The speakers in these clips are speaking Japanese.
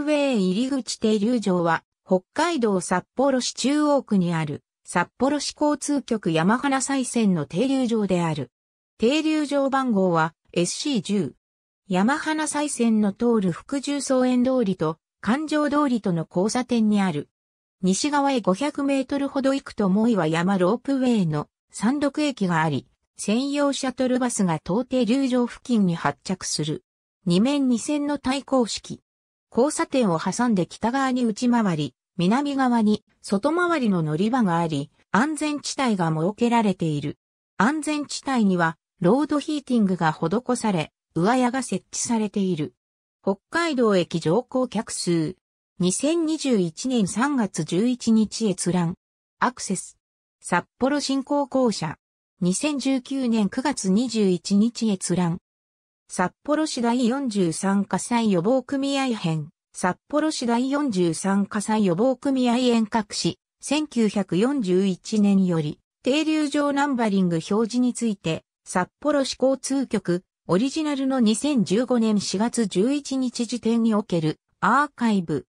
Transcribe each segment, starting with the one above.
ウェイ入口停留場は、北海道札幌市中央区にある、札幌市交通局山花再線の停留場である。停留場番号は SC10。山花再線の通る福住草園通りと環状通りとの交差点にある。西側へ500メートルほど行くといは山ロープウェイの山麓駅があり、専用シャトルバスが到底留場付近に発着する。2面2線の対抗式。交差点を挟んで北側に内回り、南側に外回りの乗り場があり、安全地帯が設けられている。安全地帯には、ロードヒーティングが施され、上屋が設置されている。北海道駅乗降客数。2021年3月11日閲覧。アクセス。札幌新高校舎。2019年9月21日閲覧。札幌市第43火災予防組合編、札幌市第43火災予防組合遠隔市、1941年より、停留場ナンバリング表示について、札幌市交通局、オリジナルの2015年4月11日時点におけるアーカイブ、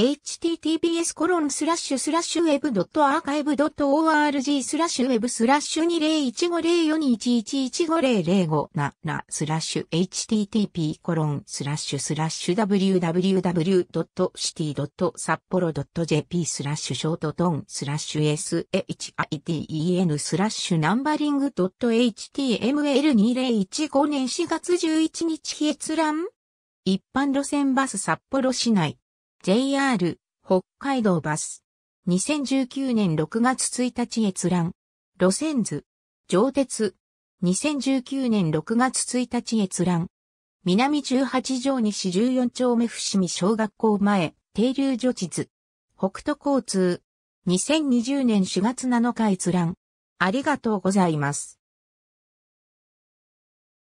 https コロンスラッシュスラッシュウェブドットアーカイブドット org スラッシュウェブスラッシュ201504211150057スラッシュ http コロンスラッシュスラッシュ www.city.sapporo.jp スラッシュショートトンスラッシュ shiten スラッシュナンバリングドット html2015 年4月11日閲覧一般路線バス札幌市内 JR 北海道バス。2019年6月1日閲覧。路線図。上鉄。2019年6月1日閲覧。南18条西14丁目伏見小学校前、停留所地図。北斗交通。2020年4月7日閲覧。ありがとうございます。